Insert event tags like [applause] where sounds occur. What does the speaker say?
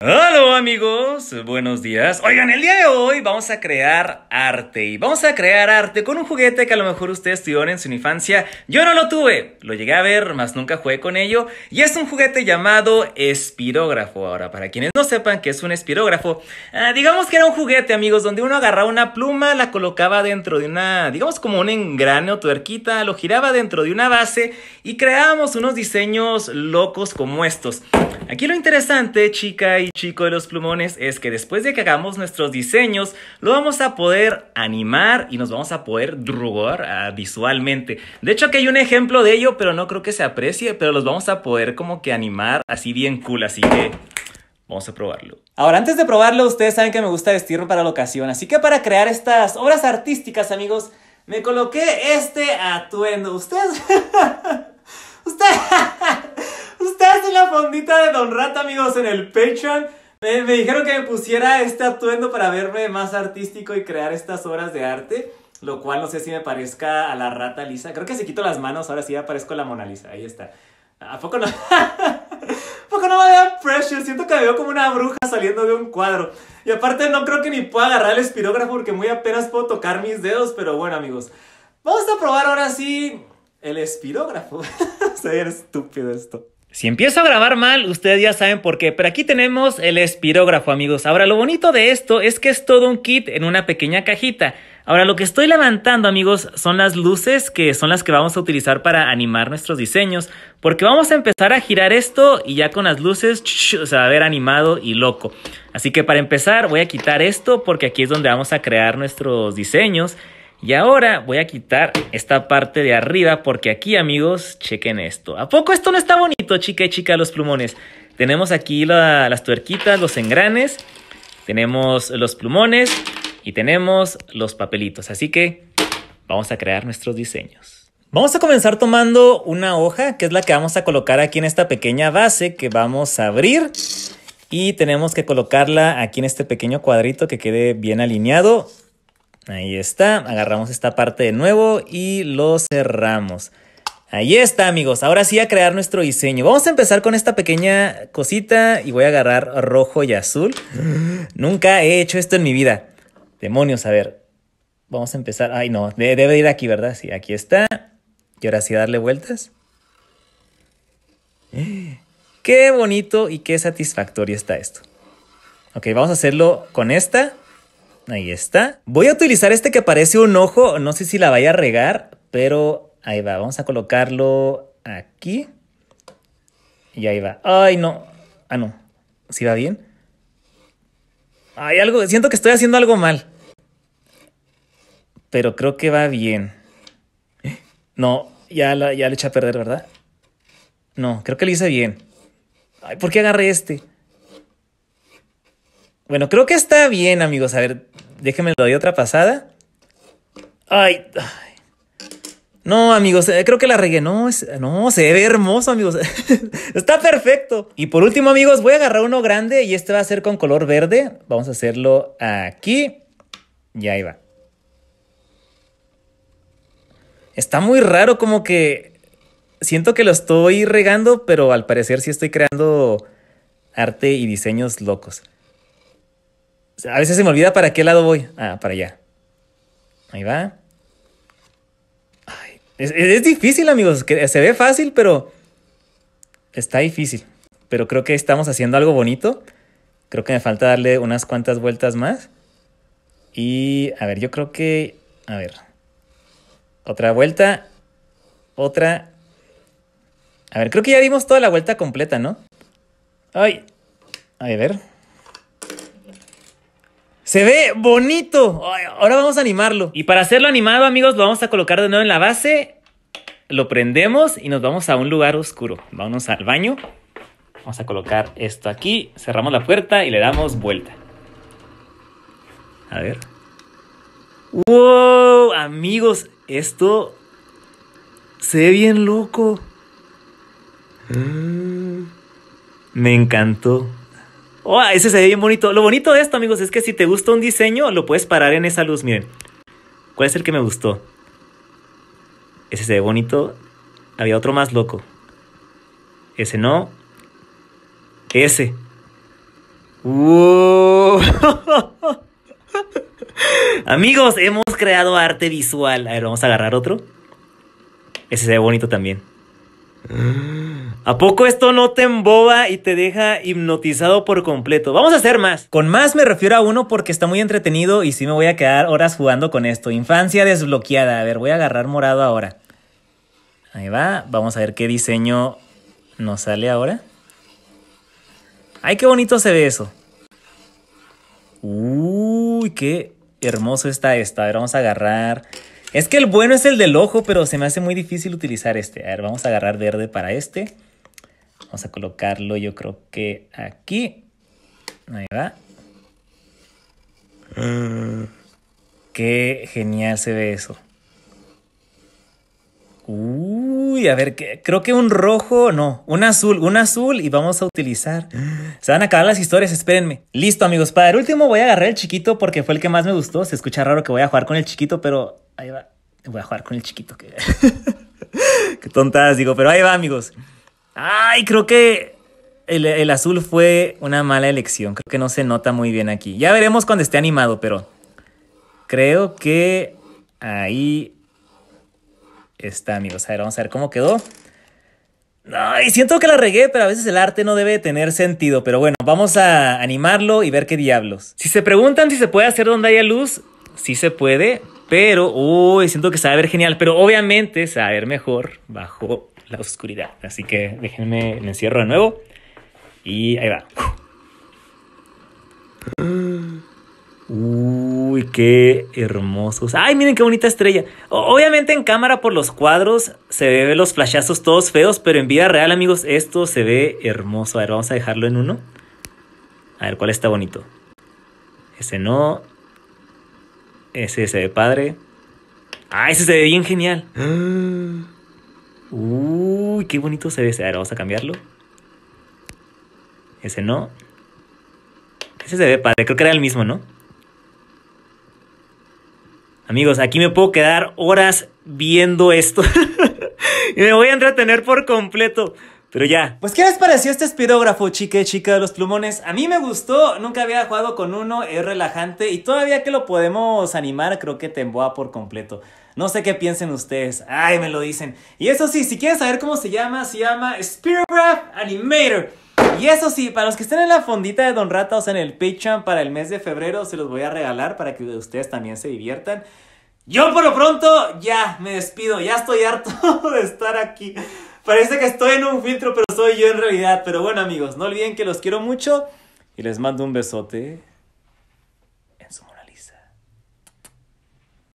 Hola amigos, buenos días. Oigan, el día de hoy vamos a crear arte y vamos a crear arte con un juguete que a lo mejor ustedes tuvieron en su infancia. Yo no lo tuve, lo llegué a ver, mas nunca jugué con ello. Y es un juguete llamado espirógrafo. Ahora, para quienes no sepan que es un espirógrafo, ah, digamos que era un juguete amigos, donde uno agarraba una pluma, la colocaba dentro de una, digamos como un engrane o tuerquita, lo giraba dentro de una base y creábamos unos diseños locos como estos. Aquí lo interesante, chica y chico de los plumones, es que después de que hagamos nuestros diseños, lo vamos a poder animar y nos vamos a poder drogar ah, visualmente. De hecho, aquí hay un ejemplo de ello, pero no creo que se aprecie, pero los vamos a poder como que animar así bien cool, así que Vamos a probarlo. Ahora, antes de probarlo, ustedes saben que me gusta vestirme para la ocasión, así que para crear estas obras artísticas, amigos, me coloqué este atuendo. Ustedes... [laughs] ustedes la fondita de Don Rata, amigos, en el Patreon. Me, dijeron que me pusiera este atuendo para verme más artístico y crear estas obras de arte. Lo cual no sé si me parezca a la rata lisa. Creo que si quito las manos, ahora sí aparezco la Mona Lisa. Ahí está. ¿A poco no? [laughs] poco no me da pressure? Siento que me veo como una bruja saliendo de un cuadro. Y aparte no creo que ni pueda agarrar el espirógrafo porque muy apenas puedo tocar mis dedos. Pero bueno, amigos. Vamos a probar ahora sí el espirógrafo. Se [laughs] ve estúpido esto. Si empiezo a grabar mal, ustedes ya saben por qué, pero aquí tenemos el espirógrafo, amigos. Ahora, lo bonito de esto es que es todo un kit en una pequeña cajita. Ahora, lo que estoy levantando, amigos, son las luces que son las que vamos a utilizar para animar nuestros diseños, porque vamos a empezar a girar esto y ya con las luces se va a ver animado y loco. Así que para empezar voy a quitar esto porque aquí es donde vamos a crear nuestros diseños. Y ahora voy a quitar esta parte de arriba porque aquí, amigos, chequen esto. ¿A poco esto no está bonito, chica y chica, los plumones? Tenemos aquí las tuerquitas, los engranes, tenemos los plumones y tenemos los papelitos. Así que vamos a crear nuestros diseños. Vamos a comenzar tomando una hoja, que es la que vamos a colocar aquí en esta pequeña base que vamos a abrir. Y tenemos que colocarla aquí en este pequeño cuadrito que quede bien alineado. Ahí está, agarramos esta parte de nuevo y lo cerramos. Ahí está amigos, ahora sí a crear nuestro diseño. Vamos a empezar con esta pequeña cosita y voy a agarrar rojo y azul. Nunca he hecho esto en mi vida. Demonios, a ver. Vamos a empezar. Ay no, debe ir aquí, ¿verdad? Sí, aquí está. Y ahora sí darle vueltas. [gasps] Qué bonito y qué satisfactorio está esto. Ok, vamos a hacerlo con esta. Ahí está. Voy a utilizar este que parece un ojo. No sé si la vaya a regar, pero ahí va. Vamos a colocarlo aquí. Y ahí va. Ay, no. Ah, no. ¿Sí va bien? Hay algo. Siento que estoy haciendo algo mal. Pero creo que va bien. No, ya, le ya eché a perder, ¿verdad? No, creo que lo hice bien. Ay, ¿por qué agarré este? Bueno, creo que está bien, amigos. A ver, déjenme lo de otra pasada. Ay, No, amigos, eh, creo que la regué. No, es, no, se ve hermoso, amigos. [laughs] Está perfecto. Y por último, amigos, voy a agarrar uno grande y este va a ser con color verde. Vamos a hacerlo aquí. Y ahí va. Está muy raro, como que siento que lo estoy regando, pero al parecer sí estoy creando arte y diseños locos a veces se me olvida para qué lado voy. Ah, para allá. Ahí va. es, es, difícil, amigos. se ve fácil, pero está difícil. Pero creo que estamos haciendo algo bonito. Creo que me falta darle unas cuantas vueltas más. Y a ver, yo creo que... A ver. Otra vuelta. Otra. A ver, creo que ya dimos toda la vuelta completa, ¿no? Ay. A ver. Se ve bonito. Ahora vamos a animarlo. Y para hacerlo animado, amigos, lo vamos a colocar de nuevo en la base. Lo prendemos y nos vamos a un lugar oscuro. Vámonos al baño. Vamos a colocar esto aquí. Cerramos la puerta y le damos vuelta. A ver. ¡Wow! Amigos, esto se ve bien loco. Mm. me encantó oh, ese se ve bien bonito. Lo bonito de esto, amigos, es que si te gusta un diseño, lo puedes parar en esa luz. Miren, ¿cuál es el que me gustó? Ese se ve bonito. Había otro más loco. Ese no. Ese. ¡Wow! [laughs] Amigos, hemos creado arte visual. A ver, vamos a agarrar otro. Ese se ve bonito también. ¿A poco esto no te emboba y te deja hipnotizado por completo? Vamos a hacer más. Con más me refiero a uno porque está muy entretenido y sí me voy a quedar horas jugando con esto. Infancia desbloqueada. A ver, voy a agarrar morado ahora. Ahí va. Vamos a ver qué diseño nos sale ahora. Ay, qué bonito se ve eso. Uy, qué hermoso está esto. A ver, vamos a agarrar es que el bueno es el del ojo, pero se me hace muy difícil utilizar este. A ver, vamos a agarrar verde para este. Vamos a colocarlo yo creo que aquí. Ahí va. Ah. Qué genial se ve eso. Uh a ver, creo que un rojo, no, un azul, un azul y vamos a utilizar. Se van a acabar las historias, espérenme. Listo, amigos, para el último voy a agarrar el chiquito porque fue el que más me gustó. Se escucha raro que voy a jugar con el chiquito, pero ahí va. Voy a jugar con el chiquito. [laughs] Qué tontas, digo, pero ahí va, amigos. Ay, creo que el, el, azul fue una mala elección. Creo que no se nota muy bien aquí. Ya veremos cuando esté animado, pero creo que ahí está, amigos. A ver, vamos a ver cómo quedó. y siento que la regué, pero a veces el arte no debe tener sentido. Pero bueno, vamos a animarlo y ver qué diablos. Si se preguntan si se puede hacer donde haya luz, sí se puede, pero, uy, siento que se va a ver genial, pero obviamente se va a ver mejor bajo la oscuridad. Así que déjenme, me encierro de nuevo y ahí va. [gasps] Uh qué hermosos. Ay, miren qué bonita estrella. obviamente en cámara por los cuadros se ve los flashazos todos feos, pero en vida real, amigos, esto se ve hermoso. A ver, vamos a dejarlo en uno. A ver, ¿cuál está bonito? Ese no. Ese se ve padre. Ah, ese se ve bien genial. Uy, qué bonito se ve ese. A ver, vamos a cambiarlo. Ese no. Ese se ve padre. Creo que era el mismo, ¿no? Amigos, aquí me puedo quedar horas viendo esto. [laughs] y me voy a entretener por completo. Pero ya. Pues, ¿qué les pareció este espidógrafo, chique, chica de los plumones? A mí me gustó, nunca había jugado con uno, es relajante y todavía que lo podemos animar, creo que temboa por completo. No sé qué piensen ustedes. Ay, me lo dicen. Y eso sí, si quieren saber cómo se llama, se llama Spirograph Animator. Y eso sí, para los que estén en la fondita de Don Ratos en el Patreon para el mes de febrero, se los voy a regalar para que ustedes también se diviertan. Yo por lo pronto ya me despido, ya estoy harto [laughs] de estar aquí. Parece que estoy en un filtro, pero soy yo en realidad. Pero bueno amigos, no olviden que los quiero mucho y les mando un besote.